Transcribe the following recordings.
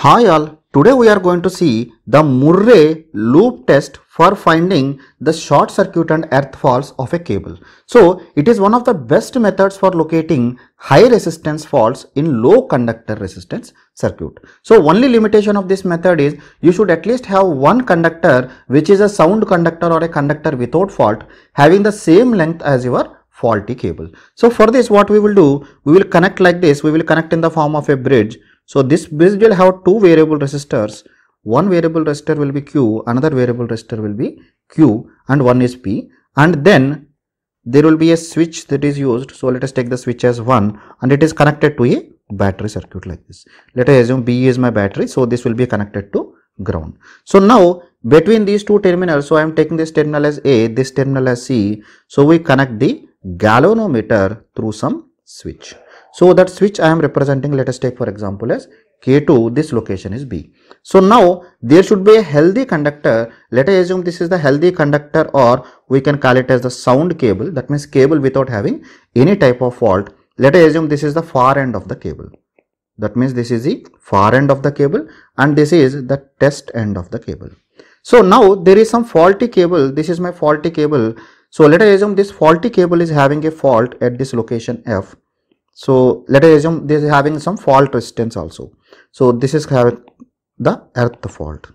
Hi all, today we are going to see the Murray loop test for finding the short circuit and earth faults of a cable. So it is one of the best methods for locating high resistance faults in low conductor resistance circuit. So only limitation of this method is you should at least have one conductor which is a sound conductor or a conductor without fault having the same length as your faulty cable. So for this what we will do, we will connect like this, we will connect in the form of a bridge so this, this will have two variable resistors. One variable resistor will be Q, another variable resistor will be Q and one is P and then there will be a switch that is used. So let us take the switch as 1 and it is connected to a battery circuit like this. Let us assume B is my battery. So this will be connected to ground. So now between these two terminals, so I am taking this terminal as A, this terminal as C. So we connect the galvanometer through some switch. So that switch I am representing let us take for example as K2 this location is B. So now there should be a healthy conductor let us assume this is the healthy conductor or we can call it as the sound cable that means cable without having any type of fault let us assume this is the far end of the cable that means this is the far end of the cable and this is the test end of the cable. So now there is some faulty cable this is my faulty cable so let us assume this faulty cable is having a fault at this location F so let us assume this is having some fault resistance also so this is having the earth fault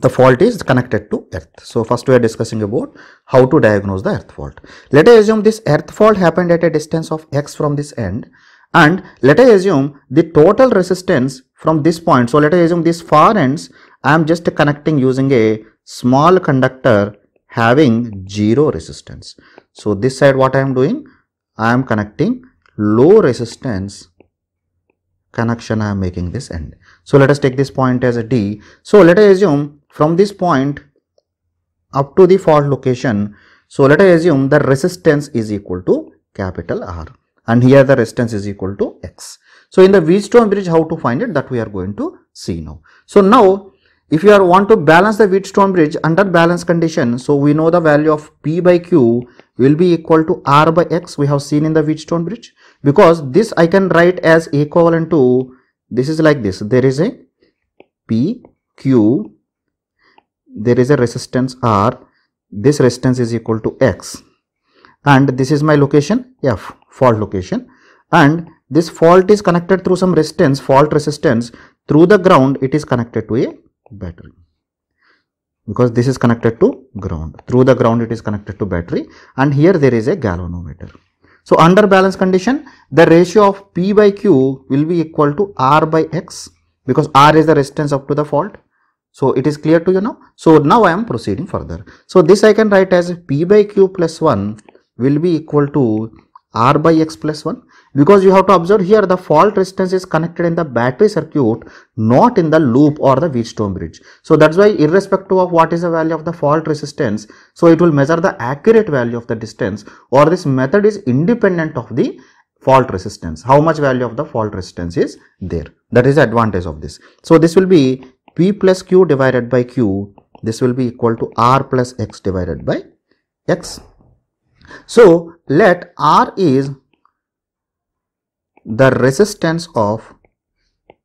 the fault is connected to earth so first we are discussing about how to diagnose the earth fault let us assume this earth fault happened at a distance of x from this end and let us assume the total resistance from this point so let us assume this far ends i am just connecting using a small conductor having zero resistance so this side what i am doing i am connecting low resistance connection I am making this end. So, let us take this point as a D. So, let us assume from this point up to the fault location. So, let us assume the resistance is equal to capital R and here the resistance is equal to X. So, in the Wheatstone bridge how to find it that we are going to see now. So, now if you are want to balance the Wheatstone bridge under balance condition, so we know the value of P by Q will be equal to R by X we have seen in the Wheatstone bridge because this I can write as equivalent to this is like this there is a P Q there is a resistance R this resistance is equal to X and this is my location F fault location and this fault is connected through some resistance fault resistance through the ground it is connected to a battery because this is connected to ground through the ground it is connected to battery and here there is a galvanometer. So, under balance condition the ratio of P by Q will be equal to R by X because R is the resistance up to the fault. So, it is clear to you now. So, now I am proceeding further. So, this I can write as P by Q plus 1 will be equal to R by X plus 1 because you have to observe here the fault resistance is connected in the battery circuit not in the loop or the Wheatstone bridge. So that's why irrespective of what is the value of the fault resistance so it will measure the accurate value of the distance or this method is independent of the fault resistance how much value of the fault resistance is there that is the advantage of this. So this will be P plus Q divided by Q this will be equal to R plus X divided by X so, let R is the resistance of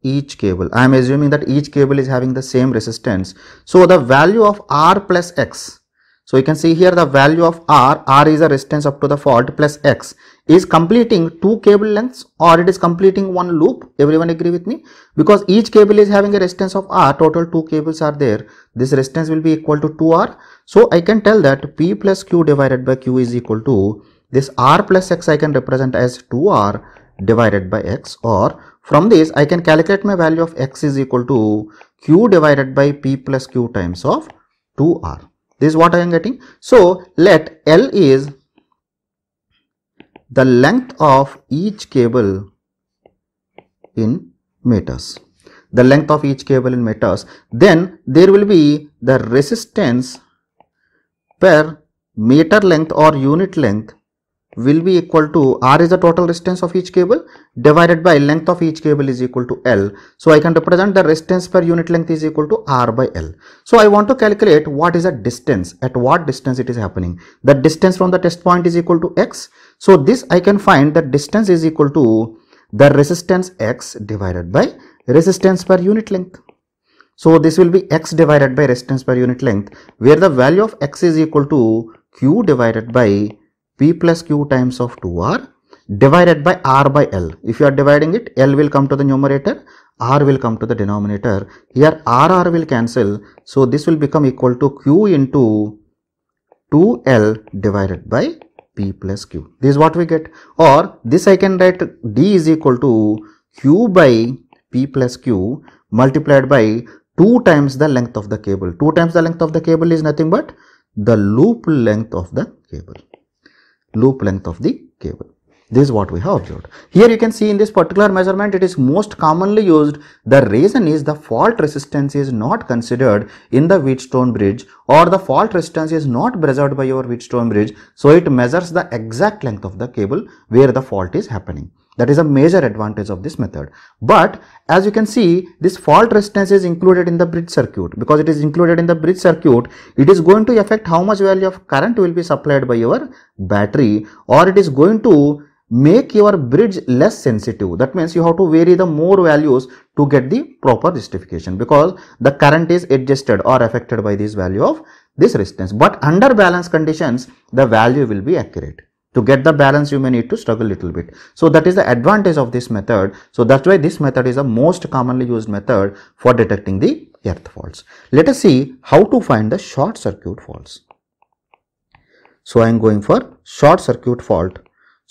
each cable. I am assuming that each cable is having the same resistance. So, the value of R plus X. So, you can see here the value of R, R is the resistance up to the fault plus X is completing two cable lengths or it is completing one loop everyone agree with me because each cable is having a resistance of r total two cables are there this resistance will be equal to 2r so i can tell that p plus q divided by q is equal to this r plus x i can represent as 2r divided by x or from this i can calculate my value of x is equal to q divided by p plus q times of 2r this is what i am getting so let l is the length of each cable in meters the length of each cable in meters then there will be the resistance per meter length or unit length will be equal to R is the total resistance of each cable divided by length of each cable is equal to L. So I can represent the resistance per unit length is equal to R by L. So I want to calculate what is the distance at what distance it is happening. The distance from the test point is equal to X. So this I can find that distance is equal to the resistance X divided by resistance per unit length. So this will be X divided by resistance per unit length where the value of X is equal to Q divided by P plus Q times of 2R divided by R by L. If you are dividing it, L will come to the numerator, R will come to the denominator. Here RR will cancel. So, this will become equal to Q into 2L divided by P plus Q. This is what we get or this I can write D is equal to Q by P plus Q multiplied by 2 times the length of the cable. 2 times the length of the cable is nothing but the loop length of the cable loop length of the cable. This is what we have observed. Here you can see in this particular measurement, it is most commonly used. The reason is the fault resistance is not considered in the Wheatstone bridge or the fault resistance is not measured by your Wheatstone bridge. So, it measures the exact length of the cable where the fault is happening. That is a major advantage of this method. But as you can see, this fault resistance is included in the bridge circuit. Because it is included in the bridge circuit, it is going to affect how much value of current will be supplied by your battery or it is going to make your bridge less sensitive that means you have to vary the more values to get the proper justification because the current is adjusted or affected by this value of this resistance but under balance conditions the value will be accurate to get the balance you may need to struggle little bit so that is the advantage of this method so that's why this method is the most commonly used method for detecting the earth faults let us see how to find the short circuit faults so i am going for short circuit fault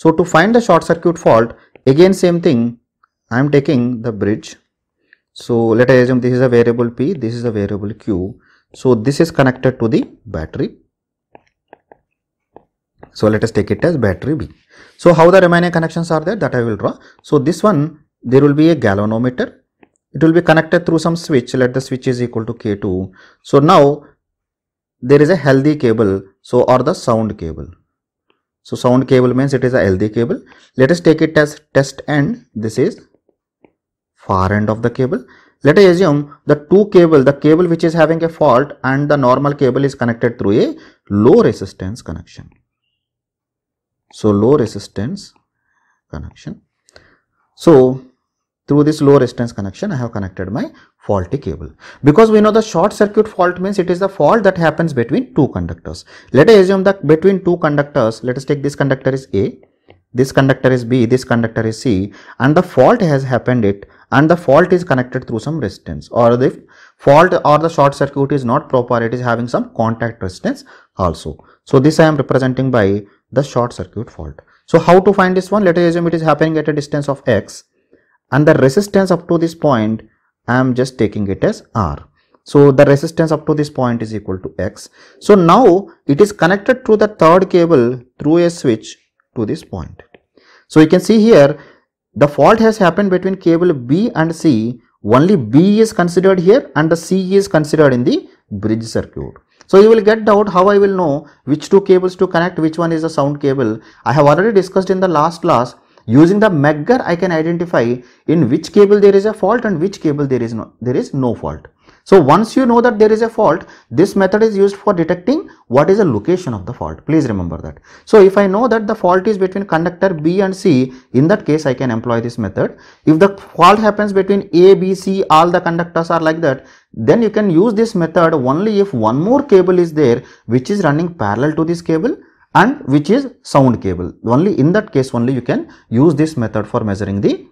so to find the short circuit fault again same thing i am taking the bridge so let us assume this is a variable p this is a variable q so this is connected to the battery so let us take it as battery B. So how the remaining connections are there that I will draw. So this one there will be a galvanometer. It will be connected through some switch. Let the switch is equal to K2. So now there is a healthy cable. So or the sound cable. So sound cable means it is a healthy cable. Let us take it as test end. This is far end of the cable. Let us assume the two cable, the cable which is having a fault and the normal cable is connected through a low resistance connection. So, low resistance connection. So, through this low resistance connection I have connected my faulty cable. Because we know the short circuit fault means it is the fault that happens between two conductors. Let us assume that between two conductors, let us take this conductor is A, this conductor is B, this conductor is C and the fault has happened it and the fault is connected through some resistance or the fault or the short circuit is not proper, it is having some contact resistance also. So this I am representing by the short circuit fault. So how to find this one? Let us assume it is happening at a distance of x and the resistance up to this point I am just taking it as R. So the resistance up to this point is equal to X. So now it is connected to the third cable through a switch to this point. So you can see here the fault has happened between cable B and C. Only B is considered here and the C is considered in the bridge circuit. So you will get doubt how I will know which two cables to connect, which one is a sound cable. I have already discussed in the last class using the megger I can identify in which cable there is a fault and which cable there is no, there is no fault. So once you know that there is a fault, this method is used for detecting what is the location of the fault. Please remember that. So if I know that the fault is between conductor B and C, in that case I can employ this method. If the fault happens between A, B, C, all the conductors are like that, then you can use this method only if one more cable is there which is running parallel to this cable and which is sound cable. Only in that case only you can use this method for measuring the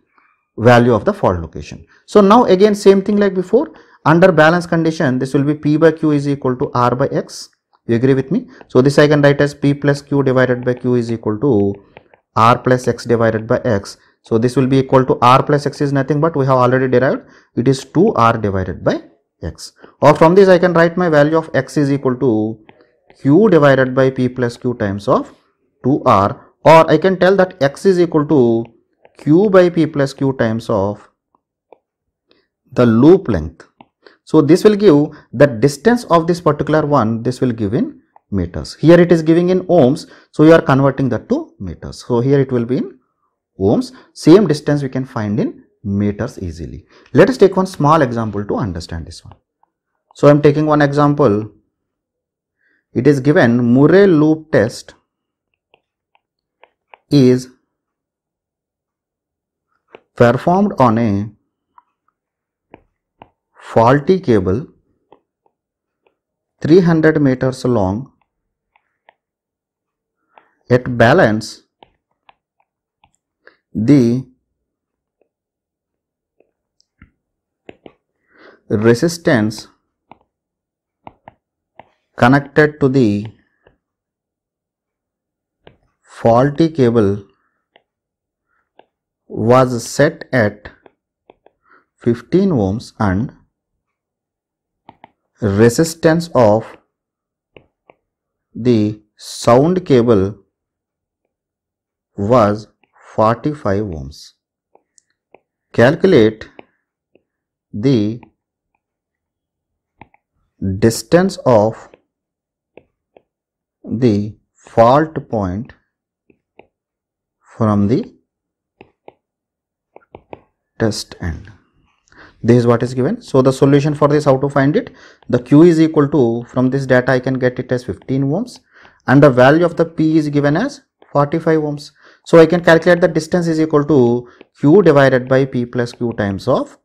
value of the fault location. So now again same thing like before under balance condition, this will be P by Q is equal to R by X. You agree with me? So, this I can write as P plus Q divided by Q is equal to R plus X divided by X. So, this will be equal to R plus X is nothing but we have already derived. It is 2R divided by X. Or from this I can write my value of X is equal to Q divided by P plus Q times of 2R. Or I can tell that X is equal to Q by P plus Q times of the loop length so, this will give the distance of this particular one, this will give in meters. Here it is giving in ohms. So, you are converting that to meters. So, here it will be in ohms. Same distance we can find in meters easily. Let us take one small example to understand this one. So, I am taking one example. It is given Murray loop test is performed on a faulty cable 300 meters long at balance the resistance connected to the faulty cable was set at 15 ohms and resistance of the sound cable was 45 ohms calculate the distance of the fault point from the test end. This is what is given. So, the solution for this how to find it? the q is equal to from this data i can get it as 15 ohms and the value of the p is given as 45 ohms so i can calculate the distance is equal to q divided by p plus q times of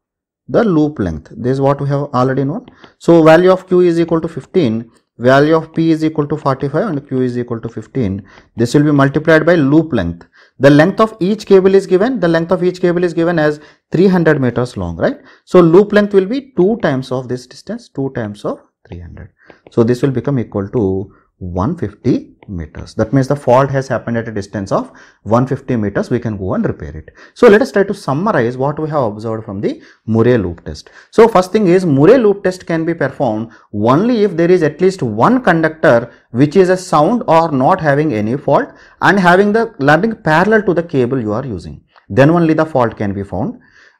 the loop length this is what we have already known so value of q is equal to 15 value of p is equal to 45 and q is equal to 15 this will be multiplied by loop length the length of each cable is given the length of each cable is given as 300 meters long right so loop length will be 2 times of this distance 2 times of 300 so this will become equal to 150 meters. That means the fault has happened at a distance of 150 meters. We can go and repair it. So let us try to summarize what we have observed from the Murray loop test. So first thing is Murray loop test can be performed only if there is at least one conductor which is a sound or not having any fault and having the landing parallel to the cable you are using. Then only the fault can be found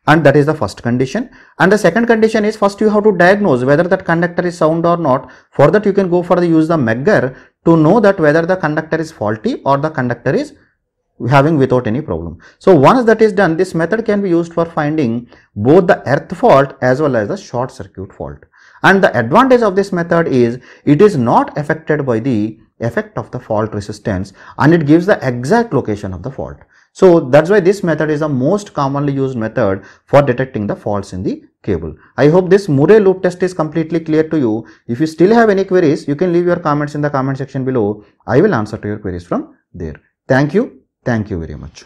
and that is the first condition and the second condition is first you have to diagnose whether that conductor is sound or not for that you can go for the use the megger to know that whether the conductor is faulty or the conductor is having without any problem so once that is done this method can be used for finding both the earth fault as well as the short circuit fault and the advantage of this method is it is not affected by the effect of the fault resistance and it gives the exact location of the fault so that's why this method is the most commonly used method for detecting the faults in the cable. I hope this Murray loop test is completely clear to you. If you still have any queries, you can leave your comments in the comment section below. I will answer to your queries from there. Thank you. Thank you very much.